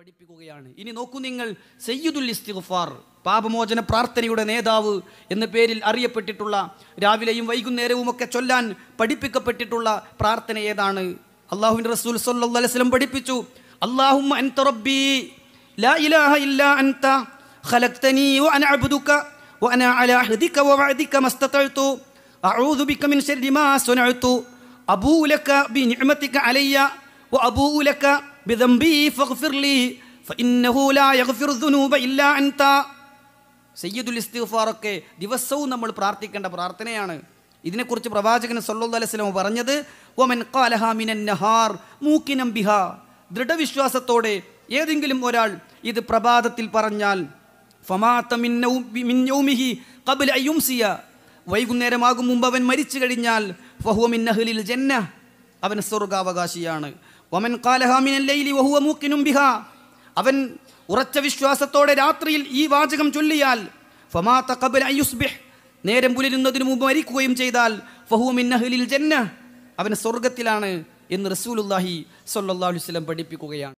പഠിപ്പിക്കുകയാണ് ഇനി നോക്കൂ നിങ്ങൾ സയ്യിദുൽ ഇസ്തിഗ്ഫാർ പാപമോചന പ്രാർത്ഥനയുടെ നേതാവ് എന്ന പേരിൽ അറിയപ്പെട്ടിട്ടുള്ള രാവിലെയും വൈകുന്നേരവും ഒക്കെ ചൊല്ലാൻ പഠിപ്പിക്കപ്പെട്ടിട്ടുള്ള പ്രാർത്ഥന ഏതാണ് അള്ളാഹുവിൻ റസൂൽ സല്ലാസ്ലം പഠിപ്പിച്ചു അള്ളാഹുമ്മ അൻത ലാ ഇലാഹ അൻത വ വ അലാ വ അഊദു ബിക മിൻ ശർരി മാ സനഅതു അബൂ ലക ബി നിഅമതിക അലയ്യ വ അബൂ ലക ബിദംബി ഫഇന്നഹു ലാ യഗ്ഫിറു ദുനൂബ ഇല്ലാ അൻത സയ്യിദുൽ ദിവസവും നമ്മൾ പ്രാർത്ഥിക്കേണ്ട പ്രാർത്ഥനയാണ് ഇതിനെക്കുറിച്ച് പ്രവാചകൻ സല്ലല്ലാഹു അലൈഹി വസല്ലം പറഞ്ഞത് വമൻ ഖാലഹ മിനൻ നഹാർ മൂക്കിനം ബിഹ ദൃഢവിശ്വാസത്തോടെ ഏതെങ്കിലും ഒരാൾ ഇത് പ്രഭാതത്തിൽ പറഞ്ഞാൽ കബിൽ അയ്യുംസിയ വൈകുന്നേരമാകും മുമ്പ് അവൻ മരിച്ചു കഴിഞ്ഞാൽ ഫഹുവമിൻ ജന്ന അവൻ സ്വർഗാവകാശിയാണ് ഒമൻ കാലഹാമിനല്ലയിലി വഹുവ മൂക്കിനും ബിഹ അവൻ ഉറച്ച വിശ്വാസത്തോടെ രാത്രിയിൽ ഈ വാചകം ചൊല്ലിയാൽ ഫമാ തഖബൽ അയ്യുസ്ബിഹ് നേരം പുലരുന്നതിന് മുമ്പ് മരിക്കുകയും ചെയ്താൽ ഫഹു മിന്നഹലിൽ ജന്ന അവൻ സ്വർഗത്തിലാണ് എന്ന് റസൂലുല്ലാഹി സല്ലാ അലുസ്ലം പഠിപ്പിക്കുകയാണ്